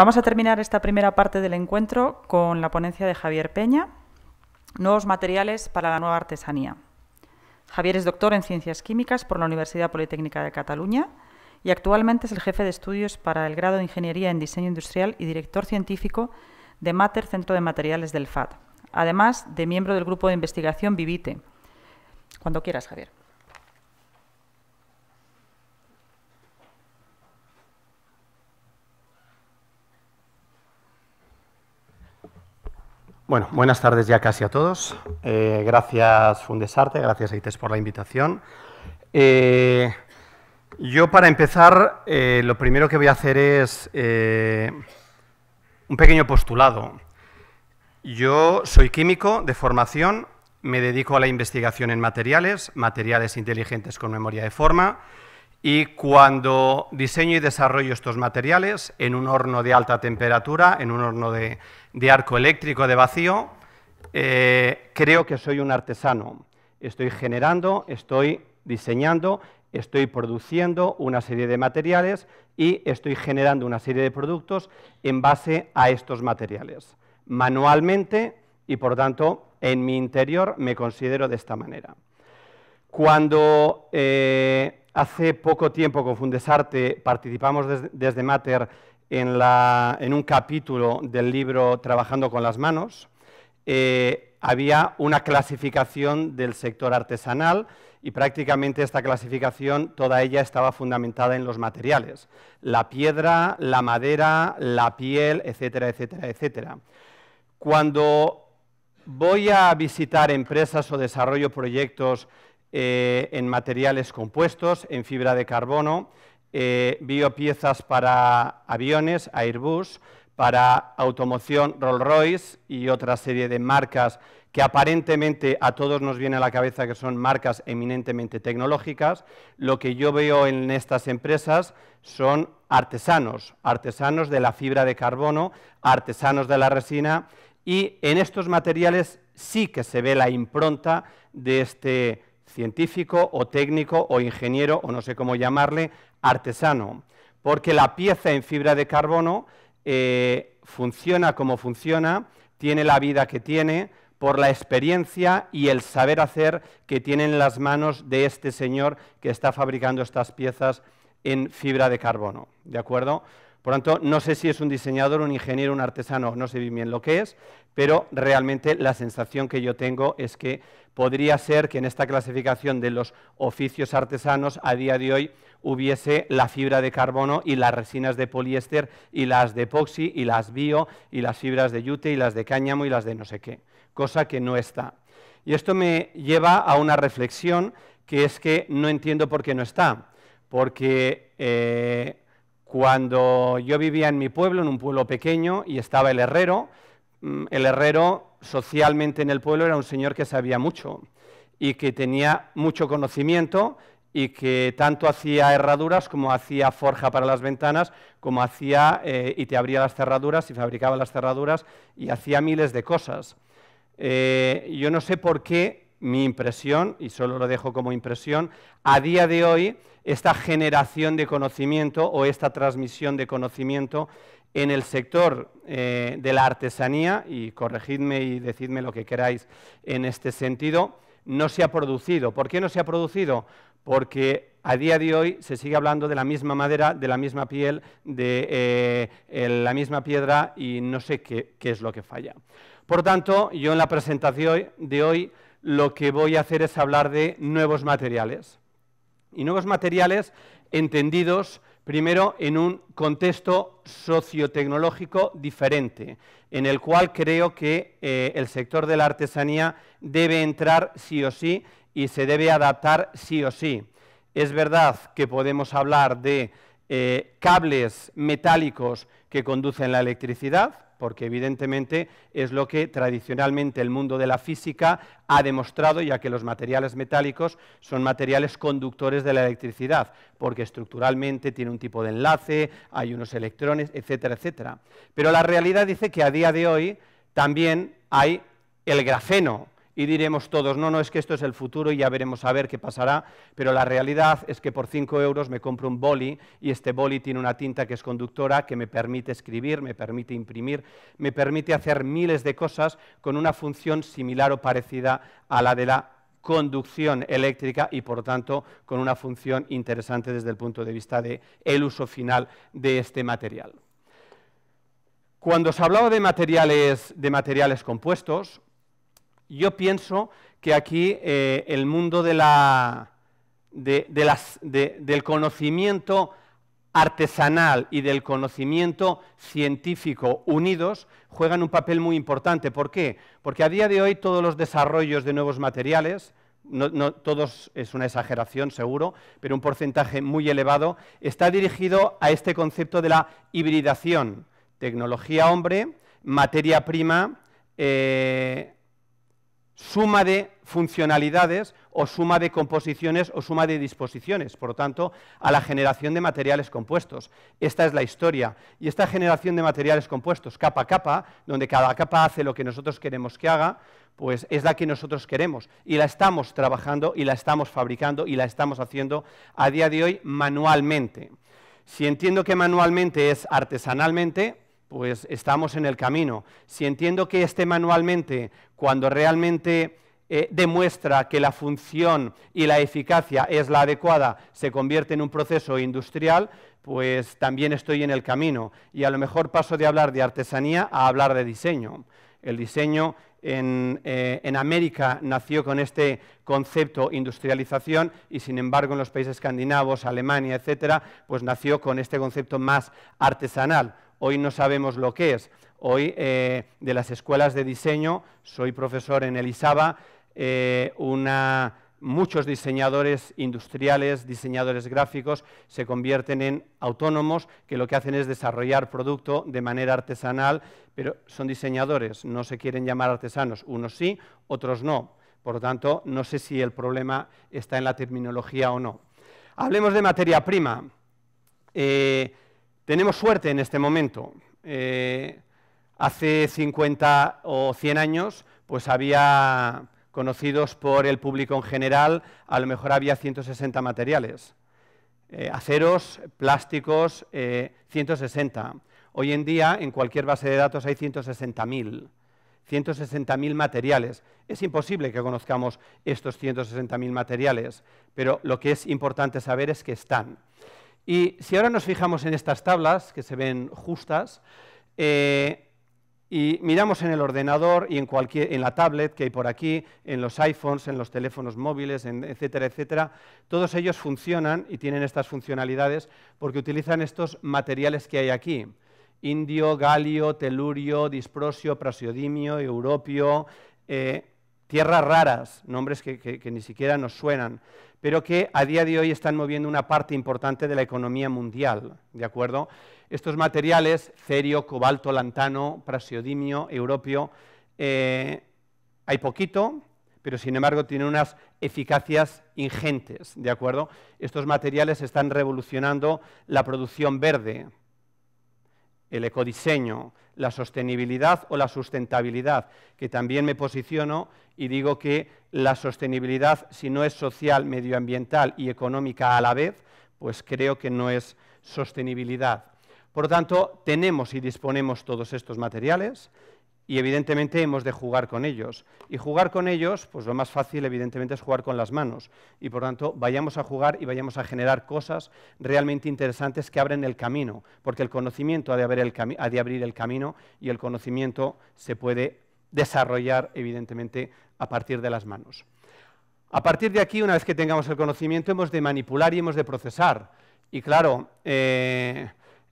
Vamos a terminar esta primera parte del encuentro con la ponencia de Javier Peña, Nuevos materiales para la nueva artesanía. Javier es doctor en Ciencias Químicas por la Universidad Politécnica de Cataluña y actualmente es el jefe de estudios para el grado de Ingeniería en Diseño Industrial y director científico de MATER Centro de Materiales del FAD, además de miembro del grupo de investigación Vivite. Cuando quieras, Javier. Bueno, buenas tardes ya casi a todos. Eh, gracias Fundesarte, gracias ITES por la invitación. Eh, yo para empezar, eh, lo primero que voy a hacer es un pequeño postulado. Yo soy químico de formación, me dedico a la investigación en materiales, materiales inteligentes con memoria de forma, y cuando diseño y desarrollo estos materiales en un horno de alta temperatura, en un horno de, arco eléctrico de vacío, eh, creo que soy un artesano. Estoy generando, estoy diseñando, estoy produciendo una serie de materiales y estoy generando una serie de productos en base a estos materiales, manualmente y por tanto en mi interior me considero de esta manera. Cuando eh, hace poco tiempo con Fundesarte participamos desde, Mater en, un capítulo del libro Trabajando con las manos. Eh, había una clasificación del sector artesanal y prácticamente esta clasificación toda ella estaba fundamentada en los materiales, la piedra, la madera, la piel, etcétera, etcétera, etcétera. Cuando voy a visitar empresas o desarrollo proyectos eh, en materiales compuestos, en fibra de carbono, eh, biopiezas para aviones, Airbus, para automoción Rolls-Royce y otra serie de marcas que aparentemente a todos nos viene a la cabeza que son marcas eminentemente tecnológicas, lo que yo veo en estas empresas son artesanos, artesanos de la fibra de carbono, artesanos de la resina, y en estos materiales sí que se ve la impronta de este científico o técnico o ingeniero o no sé cómo llamarle, artesano, porque la pieza en fibra de carbono eh, funciona como funciona, tiene la vida que tiene por la experiencia y el saber hacer que tienen las manos de este señor que está fabricando estas piezas en fibra de carbono, ¿de acuerdo? Por tanto, no sé si es un diseñador, un ingeniero, un artesano, no sé bien lo que es, pero realmente la sensación que yo tengo es que podría ser que en esta clasificación de los oficios artesanos a día de hoy hubiese la fibra de carbono y las resinas de poliéster y las de epoxi y las bio y las fibras de yute y las de cáñamo y las de no sé qué, cosa que no está. Y esto me lleva a una reflexión que es que no entiendo por qué no está, porque... Eh, cuando yo vivía en mi pueblo, en un pueblo pequeño, y estaba el herrero, mm, el herrero socialmente en el pueblo era un señor que sabía mucho y que tenía mucho conocimiento y que tanto hacía herraduras como hacía forja para las ventanas, como hacía eh, y te abría las cerraduras y fabricaba las cerraduras y hacía miles de cosas. Eh, yo no sé por qué mi impresión, y solo lo dejo como impresión, a día de hoy esta generación de conocimiento o esta transmisión de conocimiento en el sector eh, de la artesanía, y corregidme y decidme lo que queráis en este sentido, no se ha producido. ¿Por qué no se ha producido? Porque a día de hoy se sigue hablando de la misma madera, de la misma piel, de eh, la misma piedra y no sé qué es lo que falla. Por tanto, yo en la presentación de hoy lo que voy a hacer es hablar de nuevos materiales y nuevos materiales entendidos primero en un contexto sociotecnológico diferente, en el cual creo que eh, el sector de la artesanía debe entrar sí o sí y se debe adaptar sí o sí. Es verdad que podemos hablar de eh, cables metálicos que conducen la electricidad, porque evidentemente es lo que tradicionalmente el mundo de la física ha demostrado, ya que los materiales metálicos son materiales conductores de la electricidad, porque estructuralmente tiene un tipo de enlace, hay unos electrones, etcétera, etcétera. Pero la realidad dice que a día de hoy también hay el grafeno, y diremos todos, no, no, es que esto es el futuro y ya veremos a ver qué pasará, pero la realidad es que por 5 euros me compro un boli y este boli tiene una tinta que es conductora, que me permite escribir, me permite imprimir, me permite hacer miles de cosas con una función similar o parecida a la de la conducción eléctrica y por tanto con una función interesante desde el punto de vista del uso final de este material. Cuando se hablaba de materiales, de materiales compuestos, yo pienso que aquí eh, el mundo del conocimiento artesanal y del conocimiento científico unidos juegan un papel muy importante. ¿Por qué? Porque a día de hoy todos los desarrollos de nuevos materiales, no, todos es una exageración seguro, pero un porcentaje muy elevado, está dirigido a este concepto de la hibridación, tecnología hombre, materia prima, eh, suma de funcionalidades o suma de composiciones o suma de disposiciones, por lo tanto, a la generación de materiales compuestos. Esta es la historia. Y esta generación de materiales compuestos, capa a capa, donde cada capa hace lo que nosotros queremos que haga, pues es la que nosotros queremos. Y la estamos trabajando y la estamos fabricando y la estamos haciendo a día de hoy manualmente. Si entiendo que manualmente es artesanalmente, pues estamos en el camino. Si entiendo que este manualmente, cuando realmente eh, demuestra que la función y la eficacia es la adecuada, se convierte en un proceso industrial, pues también estoy en el camino. Y a lo mejor paso de hablar de artesanía a hablar de diseño. El diseño en, eh, América nació con este concepto industrialización y sin embargo en los países escandinavos, Alemania, etcétera, pues nació con este concepto más artesanal hoy no sabemos lo que es. Hoy eh, de las escuelas de diseño, soy profesor en Elisaba, eh, muchos diseñadores industriales, diseñadores gráficos, se convierten en autónomos que lo que hacen es desarrollar producto de manera artesanal, pero son diseñadores, no se quieren llamar artesanos, unos sí, otros no. Por lo tanto, no sé si el problema está en la terminología o no. Hablemos de materia prima. Eh, tenemos suerte en este momento. Eh, hace 50 o 100 años, pues había conocidos por el público en general, a lo mejor había 160 materiales. Eh, aceros, plásticos, 160. Eh, Hoy en día, en cualquier base de datos hay 160.000. 160.000 materiales. Es imposible que conozcamos estos 160.000 materiales, pero lo que es importante saber es que están. Y si ahora nos fijamos en estas tablas, que se ven justas, eh, y miramos en el ordenador y en, cualquier, en la tablet que hay por aquí, en los iPhones, en los teléfonos móviles, etcétera, etcétera, todos ellos funcionan y tienen estas funcionalidades porque utilizan estos materiales que hay aquí. Indio, galio, telurio, disprosio, prasiodimio, europio, eh, tierras raras, nombres que, ni siquiera nos suenan, pero que a día de hoy están moviendo una parte importante de la economía mundial, ¿de acuerdo? Estos materiales, cerio, cobalto, lantano, praseodimio, europio, eh, hay poquito, pero sin embargo tienen unas eficacias ingentes, ¿de acuerdo? Estos materiales están revolucionando la producción verde, el ecodiseño, la sostenibilidad o la sustentabilidad, que también me posiciono y digo que la sostenibilidad, si no es social, medioambiental y económica a la vez, pues creo que no es sostenibilidad. Por lo tanto, tenemos y disponemos todos estos materiales y evidentemente hemos de jugar con ellos. Y jugar con ellos, pues lo más fácil evidentemente es jugar con las manos. Y por tanto, vayamos a jugar y vayamos a generar cosas realmente interesantes que abren el camino, porque el conocimiento ha de, el de abrir el camino y el conocimiento se puede desarrollar evidentemente a partir de las manos. A partir de aquí, una vez que tengamos el conocimiento, hemos de manipular y hemos de procesar. Y claro, eh,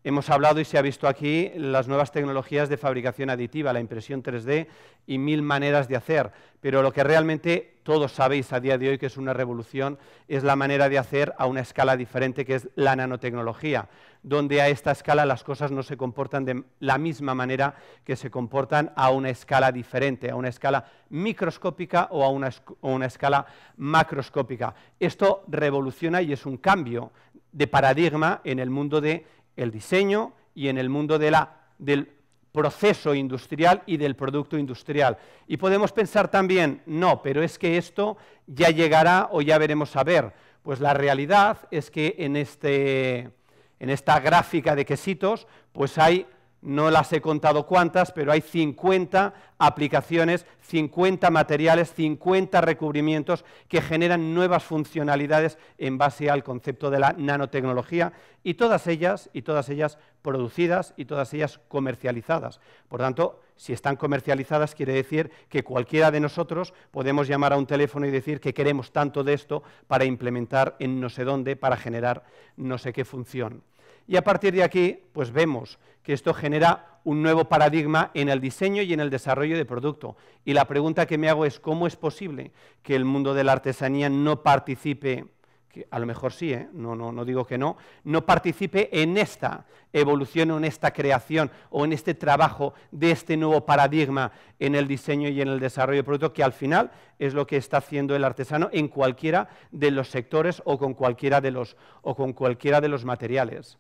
Hemos hablado y se ha visto aquí las nuevas tecnologías de fabricación aditiva, la impresión 3D y mil maneras de hacer, pero lo que realmente todos sabéis a día de hoy que es una revolución es la manera de hacer a una escala diferente que es la nanotecnología, donde a esta escala las cosas no se comportan de la misma manera que se comportan a una escala diferente, a una escala microscópica o a una, una escala macroscópica. Esto revoluciona y es un cambio de paradigma en el mundo de el diseño y en el mundo del proceso industrial y del producto industrial. Y podemos pensar también, no, pero es que esto ya llegará o ya veremos a ver. Pues la realidad es que en, este, en esta gráfica de quesitos, pues hay no las he contado cuántas, pero hay 50 aplicaciones, 50 materiales, 50 recubrimientos que generan nuevas funcionalidades en base al concepto de la nanotecnología y todas ellas y todas ellas producidas y todas ellas comercializadas. Por tanto, si están comercializadas quiere decir que cualquiera de nosotros podemos llamar a un teléfono y decir que queremos tanto de esto para implementar en no sé dónde, para generar no sé qué función. Y a partir de aquí, pues vemos que esto genera un nuevo paradigma en el diseño y en el desarrollo de producto. Y la pregunta que me hago es, ¿cómo es posible que el mundo de la artesanía no participe que a lo mejor sí, ¿eh? no, no, no digo que no, no participe en esta evolución o en esta creación o en este trabajo de este nuevo paradigma en el diseño y en el desarrollo de producto, que al final es lo que está haciendo el artesano en cualquiera de los sectores o con cualquiera de los, o con cualquiera de los materiales.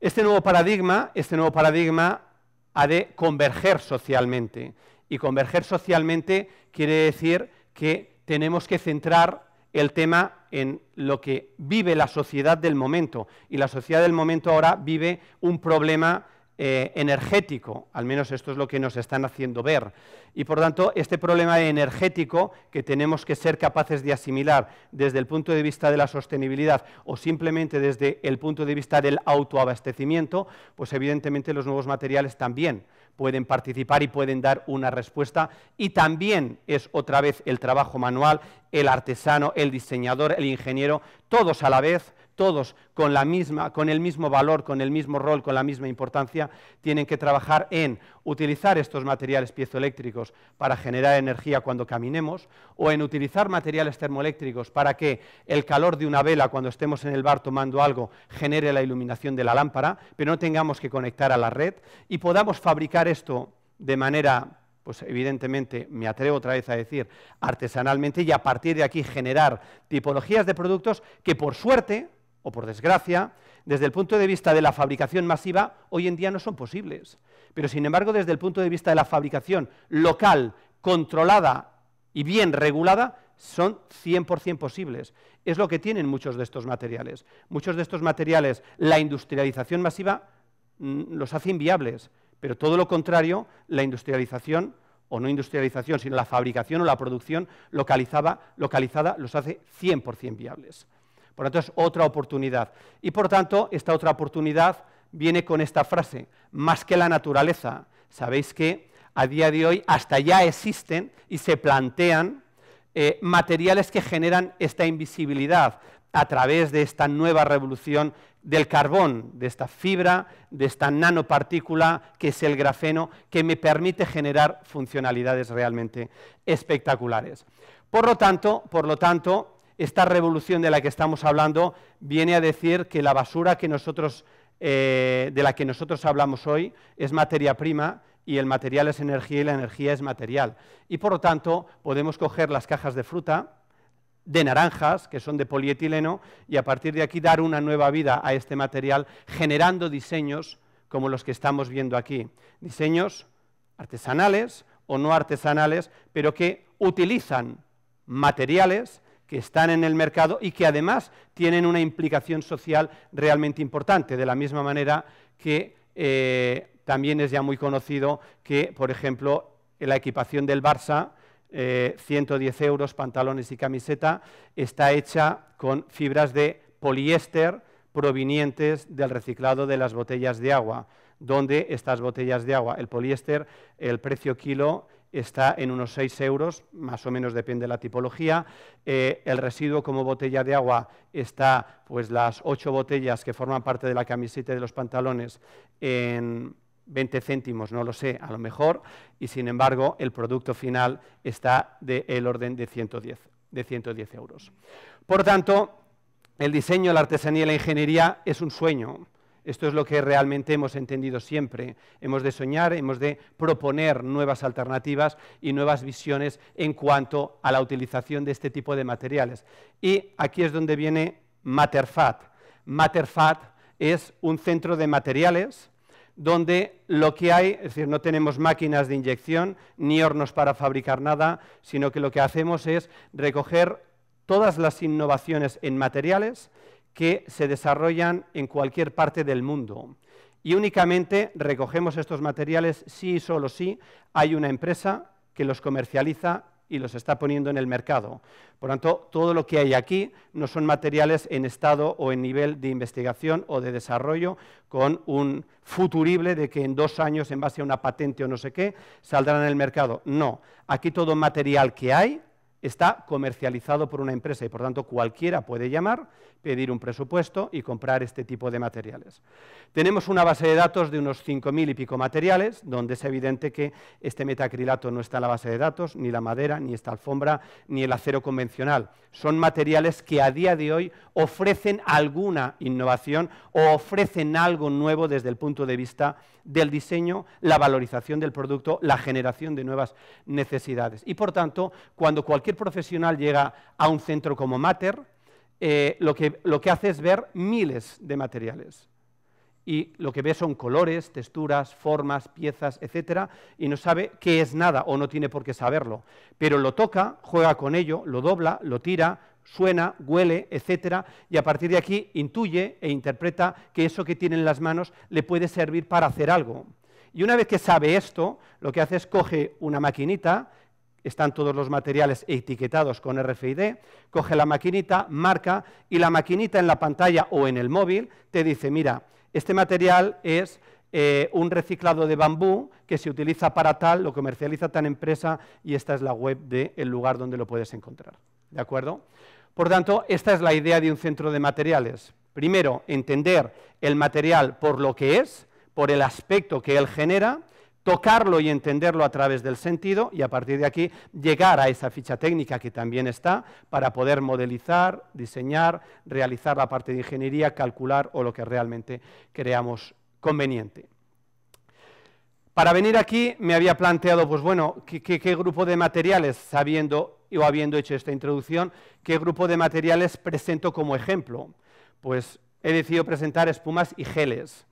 Este nuevo paradigma, este nuevo paradigma ha de converger socialmente. Y converger socialmente quiere decir que tenemos que centrar el tema en lo que vive la sociedad del momento. Y la sociedad del momento ahora vive un problema eh, energético, al menos esto es lo que nos están haciendo ver. Y por tanto, este problema energético que tenemos que ser capaces de asimilar desde el punto de vista de la sostenibilidad o simplemente desde el punto de vista del autoabastecimiento, pues evidentemente los nuevos materiales también pueden participar y pueden dar una respuesta. Y también es otra vez el trabajo manual, el artesano, el diseñador, el ingeniero, todos a la vez, todos con, la misma, con el mismo valor, con el mismo rol, con la misma importancia, tienen que trabajar en utilizar estos materiales piezoeléctricos para generar energía cuando caminemos o en utilizar materiales termoeléctricos para que el calor de una vela cuando estemos en el bar tomando algo genere la iluminación de la lámpara, pero no tengamos que conectar a la red y podamos fabricar esto de manera, pues evidentemente, me atrevo otra vez a decir, artesanalmente y a partir de aquí generar tipologías de productos que por suerte o por desgracia, desde el punto de vista de la fabricación masiva, hoy en día no son posibles. Pero sin embargo, desde el punto de vista de la fabricación local, controlada y bien regulada, son 100% posibles. Es lo que tienen muchos de estos materiales. Muchos de estos materiales, la industrialización masiva mm, los hace inviables. Pero todo lo contrario, la industrialización, o no industrialización, sino la fabricación o la producción localizada, los hace 100% viables. Por lo tanto, es otra oportunidad. Y por tanto, esta otra oportunidad viene con esta frase, más que la naturaleza. Sabéis que a día de hoy hasta ya existen y se plantean eh, materiales que generan esta invisibilidad, a través de esta nueva revolución del carbón, de esta fibra, de esta nanopartícula que es el grafeno, que me permite generar funcionalidades realmente espectaculares. Por lo tanto, por lo tanto esta revolución de la que estamos hablando viene a decir que la basura eh, de la que nosotros hablamos hoy es materia prima y el material es energía y la energía es material. Y por lo tanto podemos coger las cajas de fruta, de naranjas, que son de polietileno, y a partir de aquí dar una nueva vida a este material, generando diseños como los que estamos viendo aquí. Diseños artesanales o no artesanales, pero que utilizan materiales que están en el mercado y que además tienen una implicación social realmente importante, de la misma manera que eh, también es ya muy conocido que, por ejemplo, la equipación del Barça 110 eh, euros, pantalones y camiseta, está hecha con fibras de poliéster provenientes del reciclado de las botellas de agua, donde estas botellas de agua, el poliéster, el precio kilo está en unos 6 euros, más o menos depende de la tipología. Eh, el residuo como botella de agua está, pues las 8 botellas que forman parte de la camiseta y de los pantalones en 20 céntimos, no lo sé, a lo mejor, y sin embargo el producto final está del orden de 110, de 110 euros. Por tanto, el diseño, la artesanía y la ingeniería es un sueño. Esto es lo que realmente hemos entendido siempre. Hemos de soñar, hemos de proponer nuevas alternativas y nuevas visiones en cuanto a la utilización de este tipo de materiales. Y aquí es donde viene Materfat. Materfat es un centro de materiales donde lo que hay, es decir, no tenemos máquinas de inyección ni hornos para fabricar nada, sino que lo que hacemos es recoger todas las innovaciones en materiales que se desarrollan en cualquier parte del mundo. Y únicamente recogemos estos materiales si y solo si hay una empresa que los comercializa y los está poniendo en el mercado. Por lo tanto, todo lo que hay aquí no son materiales en estado o en nivel de investigación o de desarrollo con un futurible de que en dos años, en base a una patente o no sé qué, saldrán en el mercado. No, aquí todo material que hay está comercializado por una empresa y por tanto cualquiera puede llamar, pedir un presupuesto y comprar este tipo de materiales. Tenemos una base de datos de unos 5.000 y pico materiales, donde es evidente que este metacrilato no está en la base de datos, ni la madera, ni esta alfombra, ni el acero convencional. Son materiales que a día de hoy ofrecen alguna innovación o ofrecen algo nuevo desde el punto de vista del diseño, la valorización del producto, la generación de nuevas necesidades. Y por tanto, cuando cualquier profesional llega a un centro como Mater, eh, lo, que, lo que hace es ver miles de materiales. Y lo que ve son colores, texturas, formas, piezas, etcétera, y no sabe qué es nada o no tiene por qué saberlo. Pero lo toca, juega con ello, lo dobla, lo tira, suena, huele, etcétera, y a partir de aquí intuye e interpreta que eso que tiene en las manos le puede servir para hacer algo. Y una vez que sabe esto, lo que hace es coge una maquinita están todos los materiales etiquetados con RFID, coge la maquinita, marca y la maquinita en la pantalla o en el móvil te dice, mira, este material es eh, un reciclado de bambú que se utiliza para tal, lo comercializa tan empresa y esta es la web del lugar donde lo puedes encontrar. ¿De acuerdo? Por tanto, esta es la idea de un centro de materiales. Primero, entender el material por lo que es, por el aspecto que él genera, tocarlo y entenderlo a través del sentido y a partir de aquí llegar a esa ficha técnica que también está para poder modelizar, diseñar, realizar la parte de ingeniería, calcular o lo que realmente creamos conveniente. Para venir aquí me había planteado, pues bueno, ¿qué, qué grupo de materiales, sabiendo o habiendo hecho esta introducción, qué grupo de materiales presento como ejemplo? Pues he decidido presentar espumas y geles.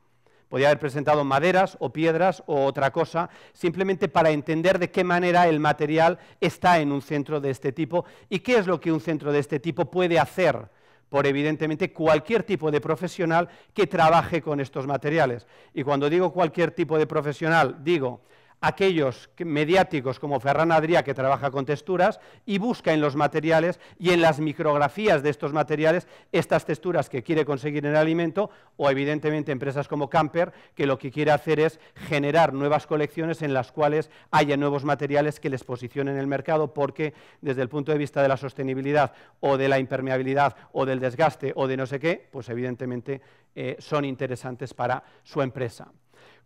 Podía haber presentado maderas o piedras o otra cosa, simplemente para entender de qué manera el material está en un centro de este tipo y qué es lo que un centro de este tipo puede hacer por evidentemente cualquier tipo de profesional que trabaje con estos materiales. Y cuando digo cualquier tipo de profesional, digo aquellos mediáticos como Ferran Adrià, que trabaja con texturas, y busca en los materiales y en las micrografías de estos materiales estas texturas que quiere conseguir en el alimento, o evidentemente empresas como Camper, que lo que quiere hacer es generar nuevas colecciones en las cuales haya nuevos materiales que les posicionen en el mercado, porque desde el punto de vista de la sostenibilidad o de la impermeabilidad o del desgaste o de no sé qué, pues evidentemente eh, son interesantes para su empresa.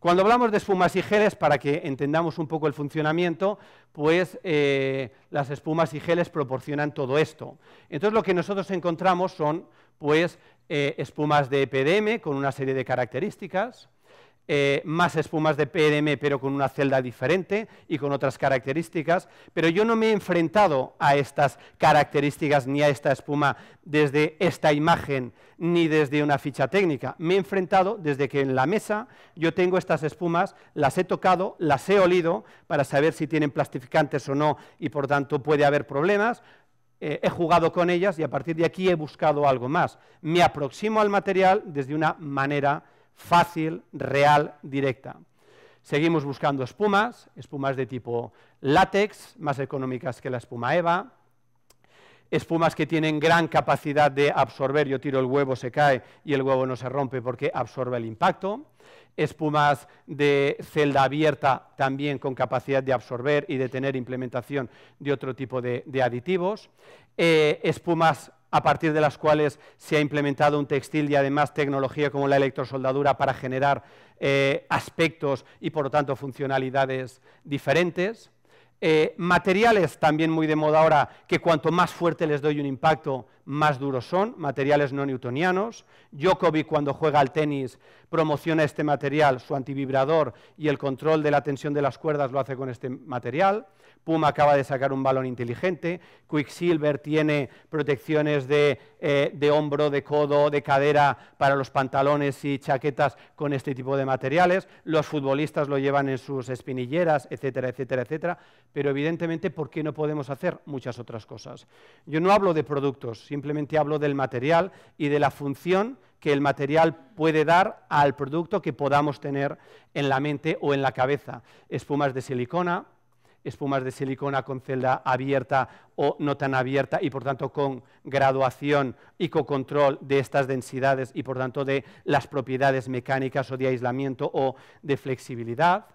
Cuando hablamos de espumas y geles, para que entendamos un poco el funcionamiento, pues eh, las espumas y geles proporcionan todo esto. Entonces lo que nosotros encontramos son pues, eh, espumas de EPDM con una serie de características, eh, más espumas de PDM, pero con una celda diferente y con otras características, pero yo no me he enfrentado a estas características ni a esta espuma desde esta imagen ni desde una ficha técnica. Me he enfrentado desde que en la mesa yo tengo estas espumas, las he tocado, las he olido para saber si tienen plastificantes o no y por tanto puede haber problemas, eh, he jugado con ellas y a partir de aquí he buscado algo más. Me aproximo al material desde una manera fácil, real, directa. Seguimos buscando espumas, espumas de tipo látex, más económicas que la espuma EVA, espumas que tienen gran capacidad de absorber, yo tiro el huevo, se cae y el huevo no se rompe porque absorbe el impacto, espumas de celda abierta también con capacidad de absorber y de tener implementación de otro tipo de, aditivos, eh, espumas a partir de las cuales se ha implementado un textil y además tecnología como la electrosoldadura para generar eh, aspectos y por lo tanto funcionalidades diferentes. Eh, materiales también muy de moda ahora, que cuanto más fuerte les doy un impacto, más duros son, materiales no newtonianos. Jokovic cuando juega al tenis promociona este material, su antivibrador y el control de la tensión de las cuerdas lo hace con este material. Puma acaba de sacar un balón inteligente, Quicksilver tiene protecciones eh, de, hombro, de codo, de cadera para los pantalones y chaquetas con este tipo de materiales, los futbolistas lo llevan en sus espinilleras, etcétera, etcétera, etcétera, pero evidentemente, ¿por qué no podemos hacer muchas otras cosas? Yo no hablo de productos, simplemente hablo del material y de la función que el material puede dar al producto que podamos tener en la mente o en la cabeza. Espumas de silicona, espumas de silicona con celda abierta o no tan abierta y por tanto con graduación y con control de estas densidades y por tanto de las propiedades mecánicas o de aislamiento o de flexibilidad.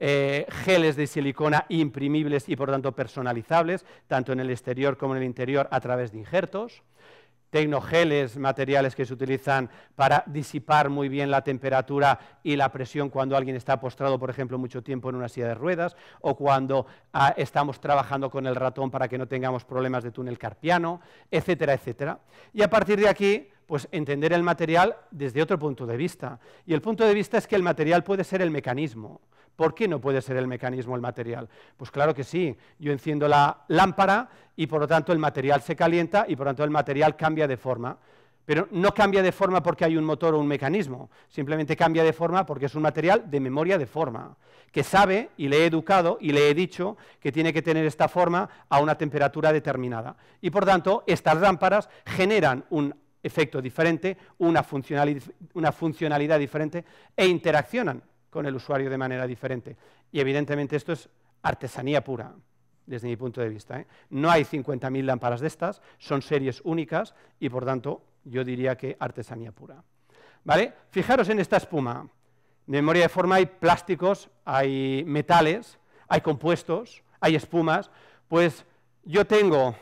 Eh, geles de silicona imprimibles y por tanto personalizables, tanto en el exterior como en el interior a través de injertos tecnogeles, materiales que se utilizan para disipar muy bien la temperatura y la presión cuando alguien está postrado, por ejemplo, mucho tiempo en una silla de ruedas, o cuando ah, estamos trabajando con el ratón para que no tengamos problemas de túnel carpiano, etcétera, etcétera. Y a partir de aquí, pues entender el material desde otro punto de vista. Y el punto de vista es que el material puede ser el mecanismo, ¿Por qué no puede ser el mecanismo el material? Pues claro que sí, yo enciendo la lámpara y por lo tanto el material se calienta y por lo tanto el material cambia de forma. Pero no cambia de forma porque hay un motor o un mecanismo, simplemente cambia de forma porque es un material de memoria de forma, que sabe y le he educado y le he dicho que tiene que tener esta forma a una temperatura determinada. Y por tanto, estas lámparas generan un efecto diferente, una funcionalidad, una funcionalidad diferente e interaccionan con el usuario de manera diferente. Y evidentemente esto es artesanía pura, desde mi punto de vista. ¿eh? No hay 50.000 lámparas de estas, son series únicas y por tanto yo diría que artesanía pura. ¿Vale? Fijaros en esta espuma. memoria de forma hay plásticos, hay metales, hay compuestos, hay espumas. Pues yo tengo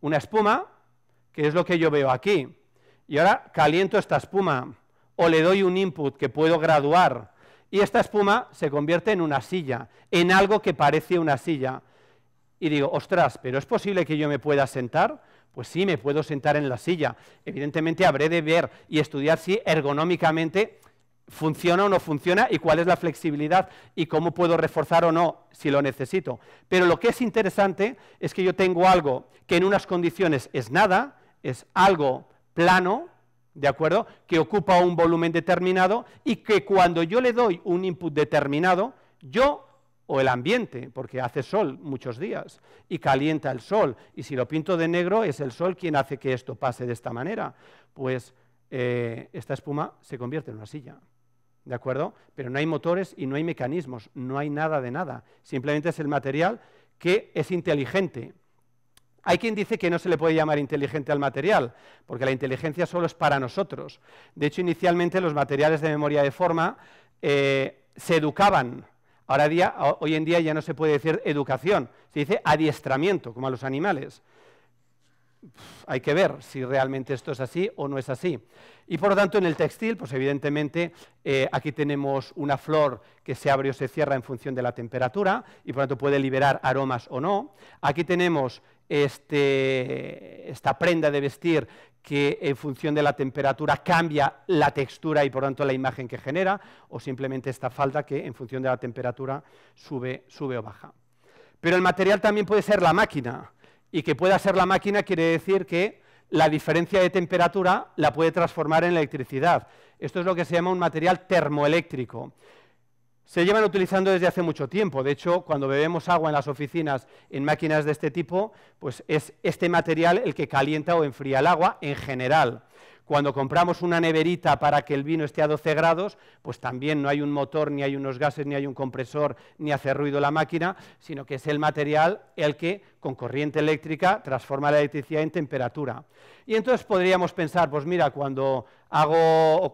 una espuma, que es lo que yo veo aquí. Y ahora caliento esta espuma o le doy un input que puedo graduar. Y esta espuma se convierte en una silla, en algo que parece una silla. Y digo, ostras, pero ¿es posible que yo me pueda sentar? Pues sí, me puedo sentar en la silla. Evidentemente habré de ver y estudiar si ergonómicamente funciona o no funciona y cuál es la flexibilidad y cómo puedo reforzar o no si lo necesito. Pero lo que es interesante es que yo tengo algo que en unas condiciones es nada, es algo plano, ¿de acuerdo? Que ocupa un volumen determinado y que cuando yo le doy un input determinado, yo o el ambiente, porque hace sol muchos días y calienta el sol, y si lo pinto de negro es el sol quien hace que esto pase de esta manera, pues eh, esta espuma se convierte en una silla. ¿De acuerdo? Pero no hay motores y no hay mecanismos, no hay nada de nada. Simplemente es el material que es inteligente, hay quien dice que no se le puede llamar inteligente al material, porque la inteligencia solo es para nosotros. De hecho, inicialmente los materiales de memoria de forma eh, se educaban. Ahora hoy en día ya no se puede decir educación, se dice adiestramiento, como a los animales. hay que ver si realmente esto es así o no es así. Y por lo tanto, en el textil, pues evidentemente eh, aquí tenemos una flor que se abre o se cierra en función de la temperatura y por lo tanto puede liberar aromas o no. Aquí tenemos este, esta prenda de vestir que en función de la temperatura cambia la textura y por tanto la imagen que genera, o simplemente esta falda que en función de la temperatura sube, sube o baja. Pero el material también puede ser la máquina, y que pueda ser la máquina quiere decir que la diferencia de temperatura la puede transformar en electricidad. Esto es lo que se llama un material termoeléctrico se llevan utilizando desde hace mucho tiempo. De hecho, cuando bebemos agua en las oficinas en máquinas de este tipo, pues es este material el que calienta o enfría el agua en general. Cuando compramos una neverita para que el vino esté a 12 grados, pues también no hay un motor, ni hay unos gases, ni hay un compresor, ni hace ruido la máquina, sino que es el material el que con corriente eléctrica transforma la electricidad en temperatura. Y entonces podríamos pensar, pues mira, cuando hago,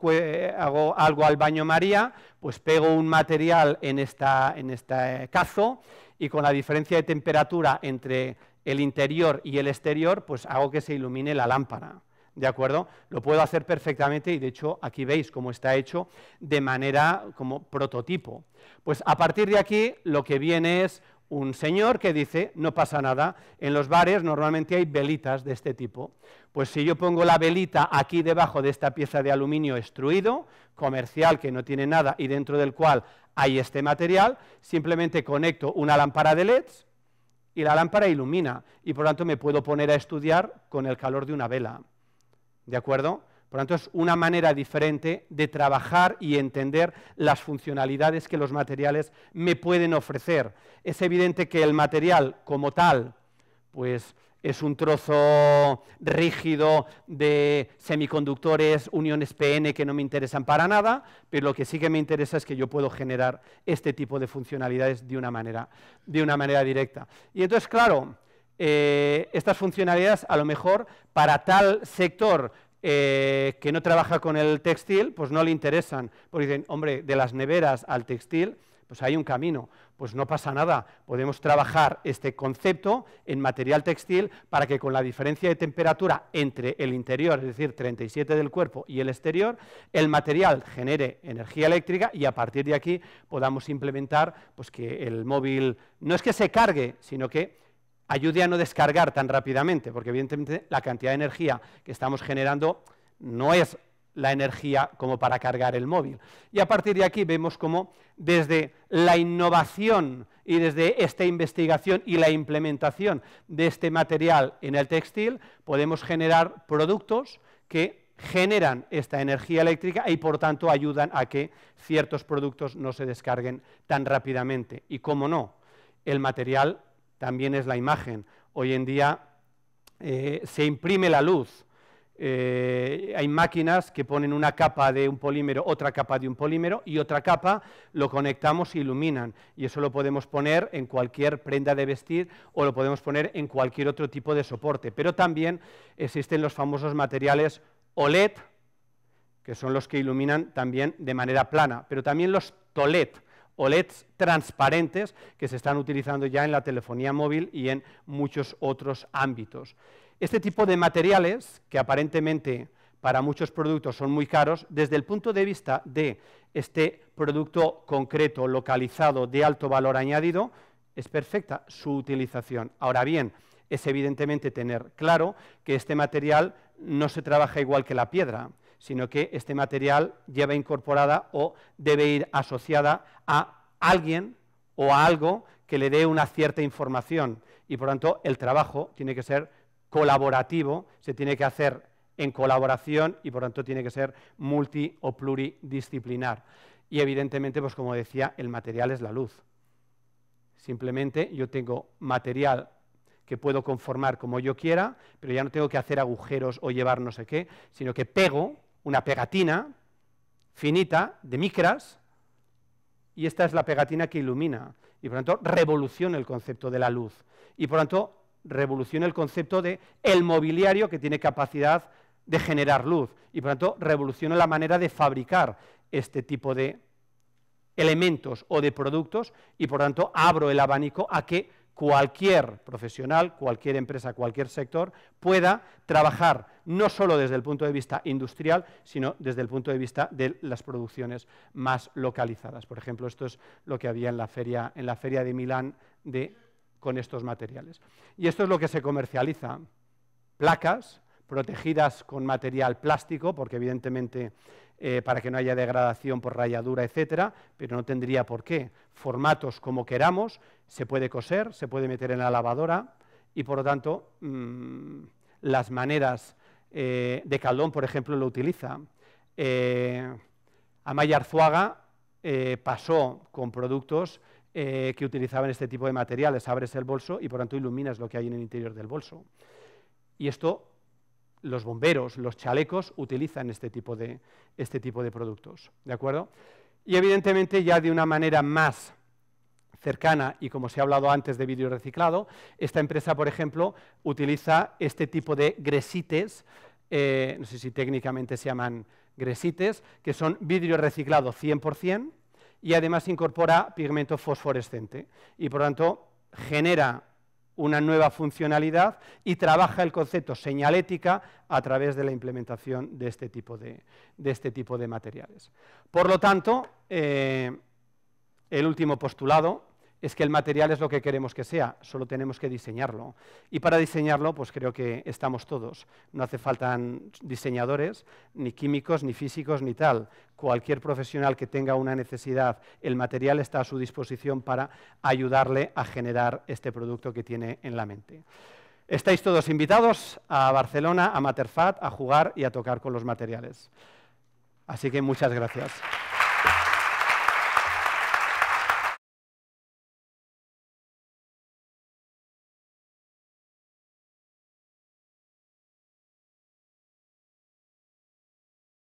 algo al baño María, pues pego un material en, en este cazo y con la diferencia de temperatura entre el interior y el exterior, pues hago que se ilumine la lámpara. ¿De acuerdo? Lo puedo hacer perfectamente y de hecho aquí veis cómo está hecho de manera como prototipo. Pues a partir de aquí lo que viene es un señor que dice, no pasa nada, en los bares normalmente hay velitas de este tipo. Pues si yo pongo la velita aquí debajo de esta pieza de aluminio extruido, comercial que no tiene nada y dentro del cual hay este material, simplemente conecto una lámpara de LEDs y la lámpara ilumina y por lo tanto me puedo poner a estudiar con el calor de una vela. ¿De acuerdo? Por lo tanto, es una manera diferente de trabajar y entender las funcionalidades que los materiales me pueden ofrecer. Es evidente que el material como tal, pues es un trozo rígido de semiconductores, uniones PN que no me interesan para nada, pero lo que sí que me interesa es que yo puedo generar este tipo de funcionalidades de una manera, de una manera directa. Y entonces, claro, eh, estas funcionalidades a lo mejor para tal sector eh, que no trabaja con el textil, pues no le interesan, porque dicen, hombre, de las neveras al textil, pues hay un camino, pues no pasa nada, podemos trabajar este concepto en material textil para que con la diferencia de temperatura entre el interior, es decir, 37 del cuerpo y el exterior, el material genere energía eléctrica y a partir de aquí podamos implementar pues que el móvil no es que se cargue, sino que ayude a no descargar tan rápidamente, porque evidentemente la cantidad de energía que estamos generando no es la energía como para cargar el móvil. Y a partir de aquí vemos cómo desde la innovación y desde esta investigación y la implementación de este material en el textil podemos generar productos que generan esta energía eléctrica y por tanto ayudan a que ciertos productos no se descarguen tan rápidamente. Y cómo no, el material también es la imagen. Hoy en día eh, se imprime la luz. Eh, hay máquinas que ponen una capa de un polímero, otra capa de un polímero y otra capa, lo conectamos y e iluminan. Y eso lo podemos poner en cualquier prenda de vestir o lo podemos poner en cualquier otro tipo de soporte. Pero también existen los famosos materiales OLED, que son los que iluminan también de manera plana, pero también los TOLED, OLEDs transparentes que se están utilizando ya en la telefonía móvil y en muchos otros ámbitos. Este tipo de materiales, que aparentemente para muchos productos son muy caros, desde el punto de vista de este producto concreto, localizado, de alto valor añadido, es perfecta su utilización. Ahora bien, es evidentemente tener claro que este material no se trabaja igual que la piedra sino que este material lleva incorporada o debe ir asociada a alguien o a algo que le dé una cierta información. Y por tanto, el trabajo tiene que ser colaborativo, se tiene que hacer en colaboración y por tanto tiene que ser multi o pluridisciplinar. Y evidentemente, pues como decía, el material es la luz. Simplemente yo tengo material que puedo conformar como yo quiera, pero ya no tengo que hacer agujeros o llevar no sé qué, sino que pego una pegatina finita de micras y esta es la pegatina que ilumina y por lo tanto revoluciona el concepto de la luz y por lo tanto revoluciona el concepto de el mobiliario que tiene capacidad de generar luz y por lo tanto revoluciona la manera de fabricar este tipo de elementos o de productos y por lo tanto abro el abanico a que cualquier profesional, cualquier empresa, cualquier sector, pueda trabajar no solo desde el punto de vista industrial, sino desde el punto de vista de las producciones más localizadas. Por ejemplo, esto es lo que había en la feria, en la feria de Milán de, con estos materiales. Y esto es lo que se comercializa, placas protegidas con material plástico, porque evidentemente eh, para que no haya degradación por rayadura, etcétera, pero no tendría por qué. Formatos como queramos, se puede coser, se puede meter en la lavadora y por lo tanto mm, las maneras eh, de Caldón, por ejemplo, lo utiliza. Eh, Amaya Arzuaga pasó con productos que utilizaban este tipo de materiales. Abres el bolso y por tanto iluminas lo que hay en el interior del bolso. Y esto los bomberos, los chalecos, utilizan este tipo de, este tipo de productos. ¿De acuerdo? Y evidentemente ya de una manera más cercana y como se ha hablado antes de vidrio reciclado, esta empresa, por ejemplo, utiliza este tipo de gresites, eh, no sé si técnicamente se llaman gresites, que son vidrio reciclado 100% y además incorpora pigmento fosforescente y por tanto genera una nueva funcionalidad y trabaja el concepto señalética a través de la implementación de este tipo de, este tipo de materiales. Por lo tanto, eh, el último postulado es que el material es lo que queremos que sea, solo tenemos que diseñarlo. Y para diseñarlo, pues creo que estamos todos. No hace falta diseñadores, ni químicos, ni físicos, ni tal. Cualquier profesional que tenga una necesidad, el material está a su disposición para ayudarle a generar este producto que tiene en la mente. Estáis todos invitados a Barcelona, a Materfat, a jugar y a tocar con los materiales. Así que muchas gracias.